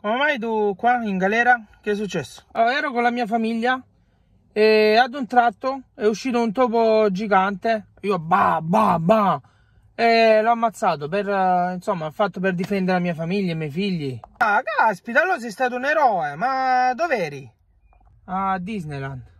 Come mai tu qua in galera? Che è successo? Allora, ero con la mia famiglia e ad un tratto è uscito un topo gigante. Io ba ba ba e l'ho ammazzato per eh, insomma, fatto per difendere la mia famiglia e i miei figli. Ah, caspita, allora sei stato un eroe, ma dove eri? A Disneyland.